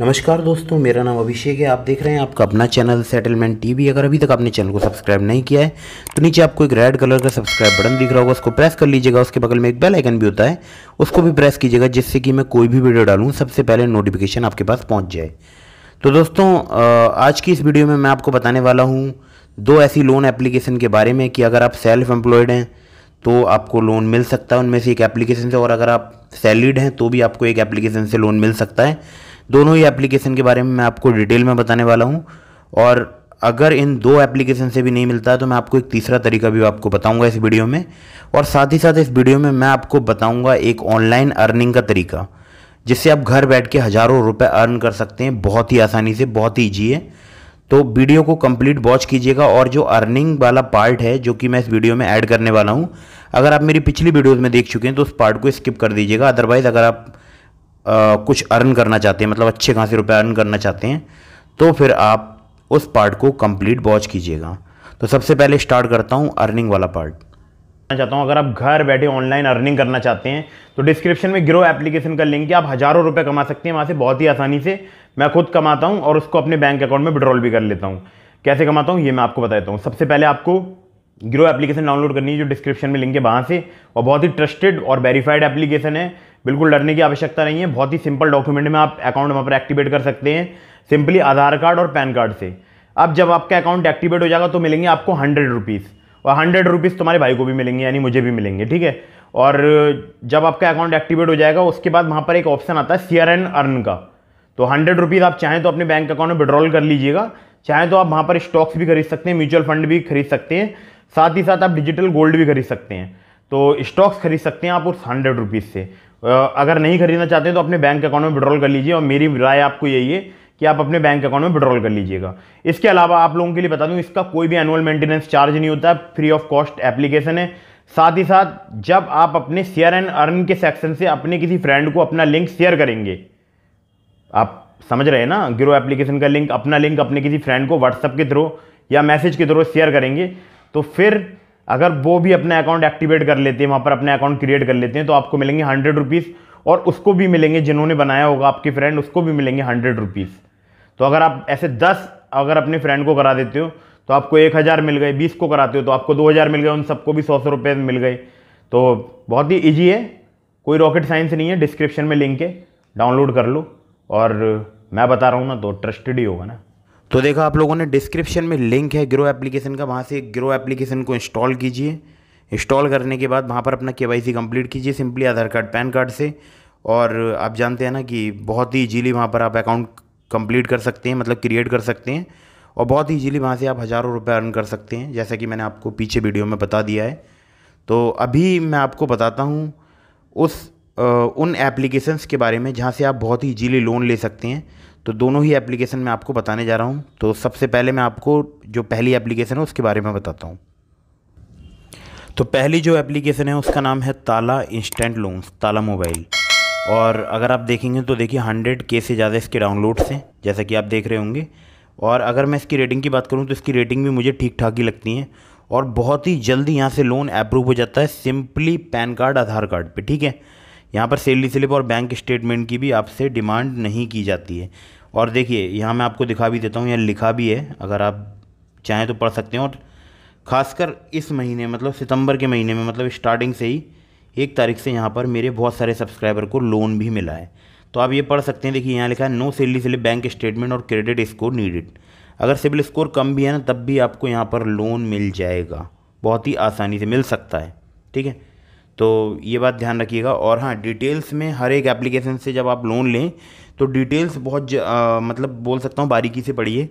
नमस्कार दोस्तों मेरा नाम अभिषेक है आप देख रहे हैं आपका अपना चैनल सेटलमेंट टीवी अगर अभी तक आपने चैनल को सब्सक्राइब नहीं किया है तो नीचे आपको एक रेड कलर का सब्सक्राइब बटन दिख रहा होगा उसको प्रेस कर लीजिएगा उसके बगल में एक बेल आइकन भी होता है उसको भी प्रेस कीजिएगा जिससे कि मैं कोई भी वीडियो डालूँ सबसे पहले नोटिफिकेशन आपके पास पहुँच जाए तो दोस्तों आज की इस वीडियो में मैं आपको बताने वाला हूँ दो ऐसी लोन एप्लीकेशन के बारे में कि अगर आप सेल्फ एम्प्लॉयड हैं तो आपको लोन मिल सकता है उनमें से एक एप्लीकेशन से और अगर आप सैलरीड हैं तो भी आपको एक एप्लीकेशन से लोन मिल सकता है दोनों ही एप्लीकेशन के बारे में मैं आपको डिटेल में बताने वाला हूँ और अगर इन दो एप्लीकेशन से भी नहीं मिलता है तो मैं आपको एक तीसरा तरीका भी आपको बताऊंगा इस वीडियो में और साथ ही साथ इस वीडियो में मैं आपको बताऊंगा एक ऑनलाइन अर्निंग का तरीका जिससे आप घर बैठ के हज़ारों रुपए अर्न कर सकते हैं बहुत ही आसानी से बहुत ही ईजी है तो वीडियो को कंप्लीट वॉच कीजिएगा और जो अर्निंग वाला पार्ट है जो कि मैं इस वीडियो में ऐड करने वाला हूँ अगर आप मेरी पिछली वीडियोज़ में देख चुके हैं तो उस पार्ट को स्किप कर दीजिएगा अदरवाइज़ अगर आप आ, कुछ अर्न करना चाहते हैं मतलब अच्छे खासे रुपए अर्न करना चाहते हैं तो फिर आप उस पार्ट को कंप्लीट वॉच कीजिएगा तो सबसे पहले स्टार्ट करता हूँ अर्निंग वाला पार्ट चाहता हूँ अगर आप घर बैठे ऑनलाइन अर्निंग करना चाहते हैं तो डिस्क्रिप्शन में ग्रो एप्लीकेशन का लिंक है आप हज़ारों रुपये कमा सकते हैं वहाँ से बहुत ही आसानी से मैं खुद कमाता हूँ और उसको अपने बैंक अकाउंट में विड्रॉल भी कर लेता हूँ कैसे कमाता हूँ ये मैं आपको बताता हूँ सबसे पहले आपको ग्रो एप्लीकेशन डाउनलोड करनी है जो डिस्क्रिप्शन में लिंक है वहाँ से और बहुत ही ट्रस्टेड और वेरीफाइड एप्लीकेशन है बिल्कुल डरने की आवश्यकता नहीं है बहुत ही सिंपल डॉक्यूमेंट में आप अकाउंट वहाँ पर एक्टिवेट कर सकते हैं सिंपली आधार कार्ड और पैन कार्ड से अब जब आपका अकाउंट एक्टिवेट हो जाएगा तो मिलेंगे आपको हंड्रेड रुपीज़ और हंड्रेड रुपीज़ तुम्हारे भाई को भी मिलेंगे यानी मुझे भी मिलेंगे ठीक है और जब आपका अकाउंट एक्टिवेट हो जाएगा उसके बाद वहाँ पर एक ऑप्शन आता है सीयर एंड अर्न का तो हंड्रेड रुपीज़ आप चाहें तो अपने बैंक अकाउंट में विड्रॉल कर लीजिएगा चाहें तो आप वहाँ पर स्टॉक्स भी खरीद सकते हैं म्यूचुअल फंड भी खरीद सकते हैं साथ ही साथ आप डिजिटल गोल्ड भी खरीद सकते हैं तो स्टॉक्स खरीद सकते हैं आप उस हंड्रेड रुपीज़ से अगर नहीं खरीदना चाहते तो अपने बैंक अकाउंट में विड्रॉल कर लीजिए और मेरी राय आपको यही है कि आप अपने बैंक अकाउंट में विड्रॉल कर लीजिएगा इसके अलावा आप लोगों के लिए बता दूं इसका कोई भी एनुअल मेंटेनेंस चार्ज नहीं होता है फ्री ऑफ कॉस्ट एप्लीकेशन है साथ ही साथ जब आप अपने शेयर एंड अर्न के सेक्शन से अपने किसी फ्रेंड को अपना लिंक शेयर करेंगे आप समझ रहे हैं ना ग्रो एप्लीकेशन का लिंक अपना लिंक अपने किसी फ्रेंड को व्हाट्सअप के थ्रू या मैसेज के थ्रू शेयर करेंगे तो फिर अगर वो भी अपना अकाउंट एक्टिवेट कर लेते हैं वहाँ पर अपना अकाउंट क्रिएट कर लेते हैं तो आपको मिलेंगे हंड्रेड रुपीज़ और उसको भी मिलेंगे जिन्होंने बनाया होगा आपके फ्रेंड उसको भी मिलेंगे हंड्रेड रुपीज़ तो अगर आप ऐसे दस अगर अपने फ्रेंड को करा देते हो तो आपको एक हज़ार मिल गए बीस को कराते हो तो आपको दो हज़ार मिल गए उन सबको भी सौ सौ रुपये मिल गए तो बहुत ही ईजी है कोई रॉकेट साइंस नहीं है डिस्क्रिप्शन में लिंक है डाउनलोड कर लो और मैं बता रहा हूँ ना तो ट्रस्टेड ही होगा ना तो देखा आप लोगों ने डिस्क्रिप्शन में लिंक है ग्रो एप्लीकेशन का वहाँ से ग्रो एप्लीकेशन को इंस्टॉल कीजिए इंस्टॉल करने के बाद वहाँ पर अपना के वाई कंप्लीट कीजिए simply Aadhaar card PAN card से और आप जानते हैं ना कि बहुत ही ईजीली वहाँ पर आप अकाउंट कंप्लीट कर सकते हैं मतलब क्रिएट कर सकते हैं और बहुत ही ईजीली वहाँ से आप हज़ारों रुपये अर्न कर सकते हैं जैसा कि मैंने आपको पीछे वीडियो में बता दिया है तो अभी मैं आपको बताता हूँ उस उन एप्लीकेशंस के बारे में जहाँ से आप बहुत ही ईजीली लोन ले सकते हैं तो दोनों ही एप्लीकेशन मैं आपको बताने जा रहा हूँ तो सबसे पहले मैं आपको जो पहली एप्लीकेशन है उसके बारे में बताता हूँ तो पहली जो एप्लीकेशन है उसका नाम है ताला इंस्टेंट लोन्स ताला मोबाइल और अगर आप देखेंगे तो देखिए हंड्रेड के से ज़्यादा इसके डाउनलोड्स हैं जैसा कि आप देख रहे होंगे और अगर मैं इसकी रेटिंग की बात करूँ तो इसकी रेटिंग भी मुझे ठीक ठाक ही लगती है और बहुत ही जल्दी यहाँ से लोन अप्रूव हो जाता है simply PAN card Aadhaar card पे ठीक है यहाँ पर सैलरी स्लिप और बैंक स्टेटमेंट की भी आपसे डिमांड नहीं की जाती है और देखिए यहाँ मैं आपको दिखा भी देता हूँ यहाँ लिखा भी है अगर आप चाहें तो पढ़ सकते हैं और ख़ासकर इस महीने मतलब सितंबर के महीने में मतलब स्टार्टिंग से ही एक तारीख से यहाँ पर मेरे बहुत सारे सब्सक्राइबर को लोन भी मिला है तो आप ये पढ़ सकते हैं देखिए यहाँ लिखा है no salary slip bank statement और क्रेडिट स्कोर नीडेड अगर सिविल स्कोर कम भी है ना तब भी आपको यहाँ पर लोन मिल जाएगा बहुत ही आसानी से मिल सकता है ठीक है तो ये बात ध्यान रखिएगा और हाँ डिटेल्स में हर एक एप्लीकेशन से जब आप लोन लें तो डिटेल्स बहुत आ, मतलब बोल सकता हूँ बारीकी से पढ़िए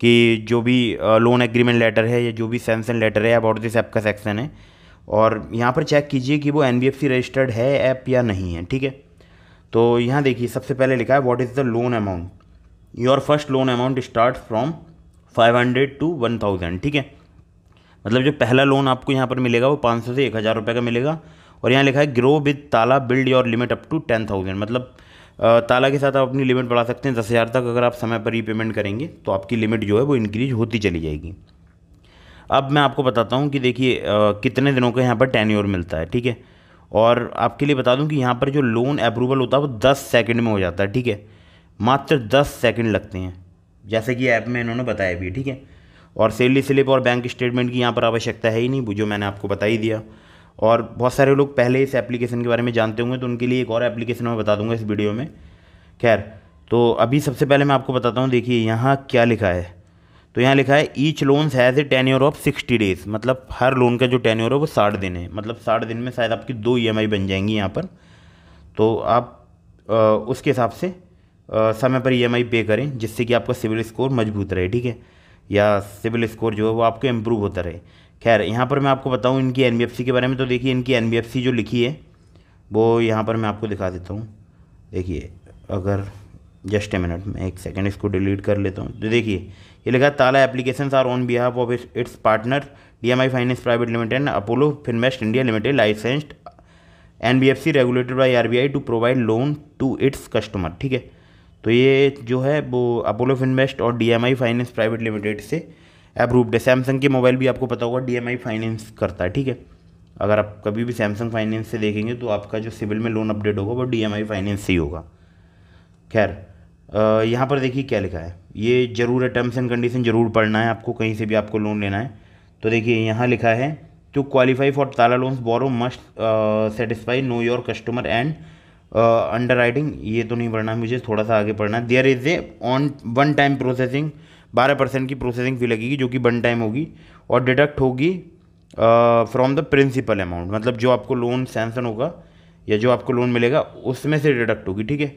कि जो भी लोन एग्रीमेंट लेटर है या जो भी सैमसन लेटर है अबाउट दिस ऐप का सेक्शन है और यहाँ पर चेक कीजिए कि वो एन रजिस्टर्ड है ऐप या नहीं है ठीक है तो यहाँ देखिए सबसे पहले लिखा है what is the loan amount your first loan amount start from 500 to 1000 ठीक है मतलब जो पहला लोन आपको यहाँ पर मिलेगा वो 500 से एक हज़ार रुपये का मिलेगा और यहाँ लिखा है grow with Tala build your limit up to ten thousand मतलब ताला के साथ आप अपनी लिमिट बढ़ा सकते हैं दस हज़ार तक अगर आप समय पर रीपेमेंट करेंगे तो आपकी लिमिट जो है वो इंक्रीज होती चली जाएगी अब मैं आपको बताता हूँ कि देखिए कितने दिनों का यहाँ पर टेन ईयर मिलता है ठीक है और आपके लिए बता दूँ कि यहाँ पर जो लोन अप्रूवल होता है वो दस सेकेंड में हो जाता है ठीक है मात्र दस सेकेंड लगते हैं जैसे कि ऐप में इन्होंने बताया भी ठीक है और सेलरी स्लिप और बैंक स्टेटमेंट की यहाँ पर आवश्यकता है ही नहीं जो मैंने आपको बता ही दिया और बहुत सारे लोग पहले इस एप्लीकेशन के बारे में जानते होंगे तो उनके लिए एक और एप्लीकेशन मैं बता दूंगा इस वीडियो में खैर तो अभी सबसे पहले मैं आपको बताता हूँ देखिए यहाँ क्या लिखा है तो यहाँ लिखा है each loans has a tenure of sixty days मतलब हर लोन का जो टेन्योर है वो साठ दिन है मतलब साठ दिन में शायद आपकी दो ई e बन जाएंगी यहाँ पर तो आप आ, उसके हिसाब से समय पर ई e पे करें जिससे कि आपका सिविल स्कोर मजबूत रहे ठीक है या सिविल स्कोर जो है वो आपका इम्प्रूव होता रहे खैर यहाँ पर मैं आपको बताऊँ इनकी एन के बारे में तो देखिए इनकी एन जो लिखी है वो यहाँ पर मैं आपको दिखा देता हूँ देखिए अगर जस्ट ए मिनट मैं एक सेकंड इसको डिलीट कर लेता हूँ तो देखिए ये लिखा Tala application are on behalf of its partner D M I finance private limited Apollo Finvest India limited licensed N B F C regulated by R B I to provide loan to its customer ठीक है तो ये जो है वो Apollo Finvest और D M I finance private limited से approved है सैमसंग के मोबाइल भी आपको पता होगा डीएमआई फाइनेंस करता है ठीक है अगर आप कभी भी सैमसंग फाइनेंस से देखेंगे तो आपका जो सिविल में लोन अपडेट होगा वो डीएमआई फाइनेंस से ही होगा खैर यहाँ पर देखिए क्या लिखा है ये ज़रूर है टर्म्स एंड कंडीशन ज़रूर पढ़ना है आपको कहीं से भी आपको लोन लेना है तो देखिए यहाँ लिखा है to qualify for Tala loans borrow must satisfy know your customer and underwriting ये तो नहीं पढ़ना मुझे थोड़ा सा आगे पढ़ना है there is a on one time processing बारह परसेंट की प्रोसेसिंग फ़ी लगेगी जो कि वन टाइम होगी और डिडक्ट होगी फ्रॉम द प्रिंसिपल अमाउंट मतलब जो आपको लोन सैंक्शन होगा या जो आपको लोन मिलेगा उसमें से डिडक्ट होगी ठीक है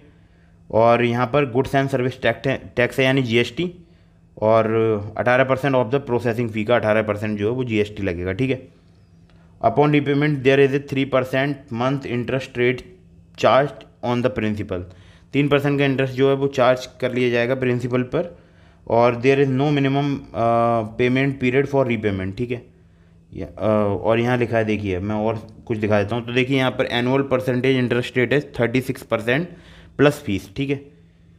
और यहाँ पर goods and service tax tax है यानी जी और 18 percent of the processing fee का 18 परसेंट जो है वो जी लगेगा ठीक है upon repayment there is a three percent month interest rate charge on the principal तीन परसेंट का इंटरेस्ट जो है वो चार्ज कर लिया जाएगा प्रिंसिपल पर और there is no minimum payment period for repayment ठीक है uh, और यहाँ लिखा है देखिए मैं और कुछ दिखा देता हूँ तो देखिए यहाँ पर एनुअल परसेंटेज इंटरेस्ट रेट है thirty six percent plus fees ठीक है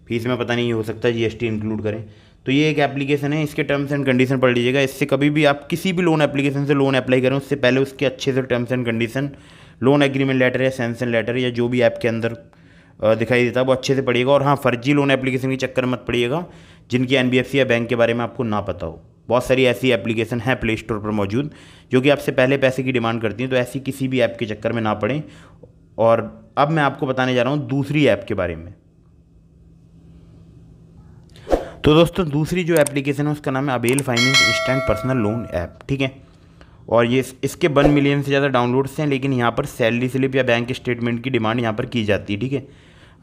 फीस में पता नहीं हो सकता जी एस टी इंक्लूड करें तो ये एक एप्लीकेशन है इसके टर्म्स एंड कंडीशन पढ़ लीजिएगा इससे कभी भी आप किसी भी लोन एप्लीकेशन से लोन अप्लाई करें उससे पहले उसके अच्छे से terms and condition loan agreement letter या सेंसन लेटर या जो भी ऐप के अंदर दिखाई देता है वो अच्छे से पढ़िएगा और हाँ फर्जी लोन एप्लीकेशन के चक्कर मत पड़िएगा जिनकी एन या बैंक के बारे में आपको ना पता हो बहुत सारी ऐसी एप्लीकेशन है प्ले स्टोर पर मौजूद जो कि आपसे पहले पैसे की डिमांड करती हैं तो ऐसी किसी भी ऐप के चक्कर में ना पड़ें और अब मैं आपको बताने जा रहा हूँ दूसरी ऐप के बारे में तो दोस्तों दूसरी जो एप्लीकेशन है उसका नाम है Avail finance instant personal loan app ठीक है और ये इसके वन मिलियन से ज़्यादा डाउनलोड्स हैं लेकिन यहाँ पर सैलरी स्लिप या बैंक स्टेटमेंट की डिमांड यहाँ पर की जाती है ठीक है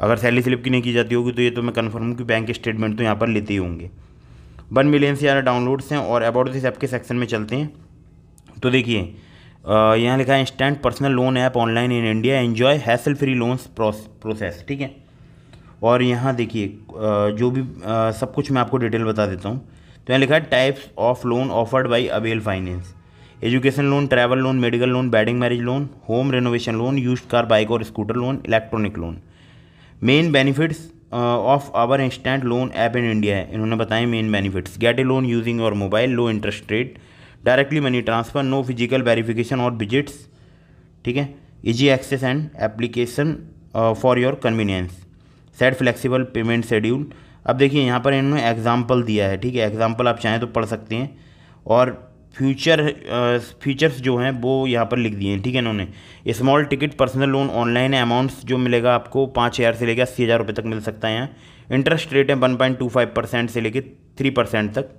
अगर सैलरी स्लिप की नहीं की जाती होगी तो ये तो मैं कन्फर्म हूँ कि बैंक स्टेटमेंट तो यहाँ पर लेते ही होंगे वन मिलियन से ज़्यादा डाउनलोड्स हैं और अबाउट दिस ऐप के सेक्शन में चलते हैं तो देखिए यहाँ लिखा है instant personal loan app online in India enjoy hassle free loans process ठीक है और यहाँ देखिए जो भी आ, सब कुछ मैं आपको डिटेल बता देता हूँ तो यहाँ लिखा है types of loan offered by Avail finance education loan travel loan medical loan wedding marriage loan home renovation loan used car bike और scooter loan electronic loan main benefits of our instant loan app in India है इन्होंने बताए main benefits get a loan using our mobile low interest rate directly money transfer no physical verification और visits ठीक है easy access and application for your convenience set flexible payment schedule अब देखिए यहाँ पर इन्होंने एग्जाम्पल दिया है ठीक है एग्जाम्पल आप चाहें तो पढ़ सकते हैं और फ्यूचर फीचर्स जो हैं वो यहाँ पर लिख दिए हैं ठीक है इन्होंने small ticket personal loan online amounts जो मिलेगा आपको पाँच हज़ार से लेकर अस्सी हज़ार रुपये तक मिल सकता है यहाँ इंटरेस्ट रेट है one point two five percent से लेकर थ्री परसेंट तक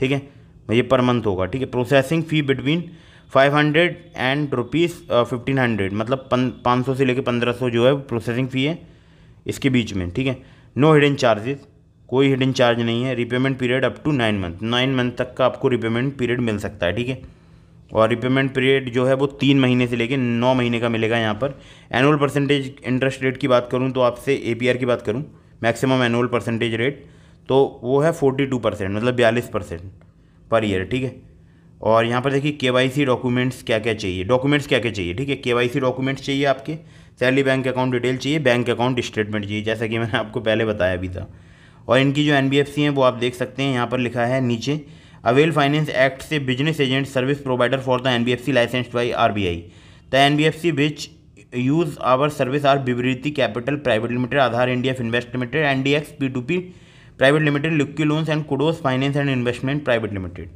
ठीक है ये पर मंथ होगा ठीक है processing fee between five hundred and rupees fifteen hundred मतलब पाँच सौ से लेकर पंद्रह सौ जो है प्रोसेसिंग फ़ी है इसके बीच में ठीक है नो हिडन चार्जेज़ कोई हिडन चार्ज नहीं है repayment period up to nine month nine month तक का आपको रिपेमेंट पीरियड मिल सकता है ठीक है और रिपेमेंट पीरियड जो है वो तीन महीने से लेकर नौ महीने का मिलेगा यहाँ पर एनुअल परसेंटेज इंटरेस्ट रेट की बात करूँ तो आपसे ए की बात करूँ मैक्सिमम एनुअल परसेंटेज रेट तो वो है फोर्टी टू परसेंट मतलब बयालीस परसेंट पर ईयर ठीक है और यहाँ पर देखिए के वाई सी डॉक्यूमेंट्स क्या क्या चाहिए डॉक्यूमेंट्स क्या क्या चाहिए ठीक है के वाई सी डॉक्यूमेंट्स चाहिए आपके सैलरी बैंक अकाउंट डिटेल चाहिए बैंक अकाउंट स्टेटमेंट चाहिए जैसा कि मैंने आपको पहले बताया भी था और इनकी जो एन हैं वो आप देख सकते हैं यहाँ पर लिखा है नीचे अवेल फाइनेंस एक्ट से business agent service provider for the N B F C license by R B I the N B F C which use our service are Vivriti capital private limited Aadhar India invest limited N D X P to P private limited Liquiloans and Kudos finance and investment private limited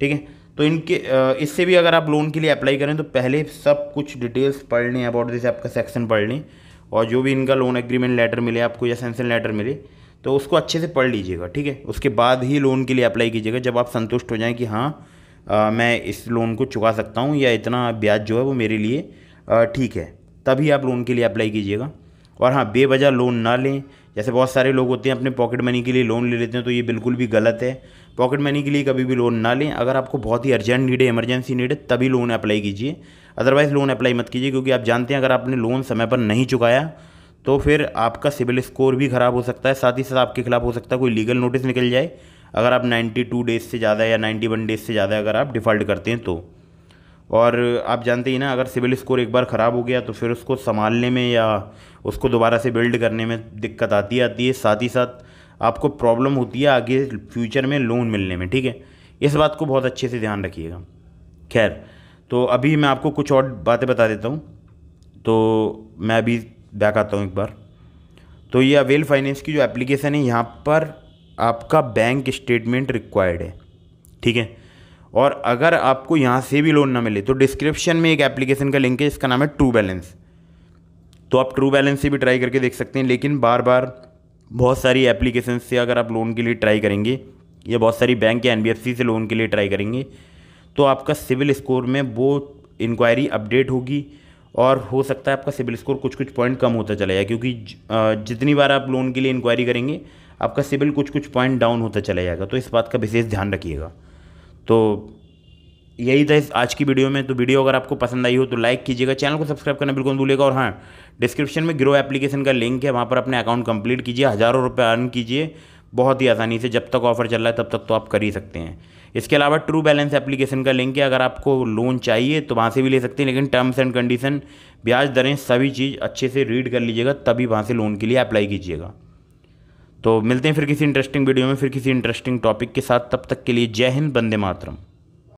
ठीक है तो इनके इससे भी अगर आप loan के लिए अप्लाई करें तो पहले सब कुछ डिटेल्स पढ़ लें अबाउट दिस आपका सेक्शन पढ़ लें और जो भी इनका लोन एग्रीमेंट लेटर मिले आपको या सेंसन लेटर मिले तो उसको अच्छे से पढ़ लीजिएगा ठीक है उसके बाद ही लोन के लिए अप्लाई कीजिएगा जब आप संतुष्ट हो जाएं कि हाँ आ, मैं इस लोन को चुका सकता हूँ या इतना ब्याज जो है वो मेरे लिए ठीक है तभी आप लोन के लिए अप्लाई कीजिएगा और हाँ बेवजह लोन ना लें जैसे बहुत सारे लोग होते हैं अपने पॉकेट मनी के लिए लोन ले लेते हैं तो ये बिल्कुल भी गलत है पॉकेट मनी के लिए कभी भी लोन ना लें अगर आपको बहुत ही अर्जेंट नीड है इमरजेंसी नीड है तभी लोन अप्लाई कीजिए अदरवाइज़ लोन अप्लाई मत कीजिए क्योंकि आप जानते हैं अगर आपने लोन समय पर नहीं चुकाया तो फिर आपका सिविल स्कोर भी ख़राब हो सकता है साथ ही साथ आपके खिलाफ़ हो सकता है कोई लीगल नोटिस निकल जाए अगर आप 92 डेज़ से ज़्यादा या 91 डेज़ से ज़्यादा अगर आप डिफ़ॉल्ट करते हैं तो और आप जानते ही ना अगर सिविल स्कोर एक बार ख़राब हो गया तो फिर उसको संभालने में या उसको दोबारा से बिल्ड करने में दिक्कत आती आती है साथ ही साथ आपको प्रॉब्लम होती है आगे फ्यूचर में लोन मिलने में ठीक है इस बात को बहुत अच्छे से ध्यान रखिएगा खैर तो अभी मैं आपको कुछ और बातें बता देता हूँ तो मैं अभी बैक आता हूँ एक बार तो ये अवेल फाइनेंस की जो एप्लीकेशन है यहाँ पर आपका बैंक स्टेटमेंट रिक्वायर्ड है ठीक है और अगर आपको यहाँ से भी लोन ना मिले तो डिस्क्रिप्शन में एक एप्लीकेशन का लिंक है इसका नाम है ट्रू बैलेंस तो आप ट्रू बैलेंस से भी ट्राई करके देख सकते हैं लेकिन बार बार बहुत सारी एप्लीकेशन से अगर आप लोन के लिए ट्राई करेंगे या बहुत सारी बैंक या एन से लोन के लिए ट्राई करेंगे तो आपका सिविल स्कोर में वो इंक्वायरी अपडेट होगी और हो सकता है आपका सिविल स्कोर कुछ कुछ पॉइंट कम होता चला जाए क्योंकि जितनी बार आप लोन के लिए इंक्वायरी करेंगे आपका सिविल कुछ कुछ पॉइंट डाउन होता चला जाएगा तो इस बात का विशेष ध्यान रखिएगा तो यही था इस आज की वीडियो में तो वीडियो अगर आपको पसंद आई हो तो लाइक कीजिएगा चैनल को सब्सक्राइब करना बिल्कुल भूलिएगा और हाँ डिस्क्रिप्शन में ग्रो एप्लीकेशन का लिंक है वहाँ पर अपने अकाउंट कंप्लीट कीजिए हज़ारों रुपये अर्न कीजिए बहुत ही आसानी से जब तक ऑफर चल रहा है तब तक तो आप कर ही सकते हैं इसके अलावा ट्रू बैलेंस एप्लीकेशन का लिंक है अगर आपको लोन चाहिए तो वहाँ से भी ले सकते हैं लेकिन टर्म्स एंड कंडीशन ब्याज दरें सभी चीज़ अच्छे से रीड कर लीजिएगा तभी वहाँ से लोन के लिए अप्लाई कीजिएगा तो मिलते हैं फिर किसी इंटरेस्टिंग वीडियो में फिर किसी इंटरेस्टिंग टॉपिक के साथ तब तक के लिए जय हिंद बंदे मातरम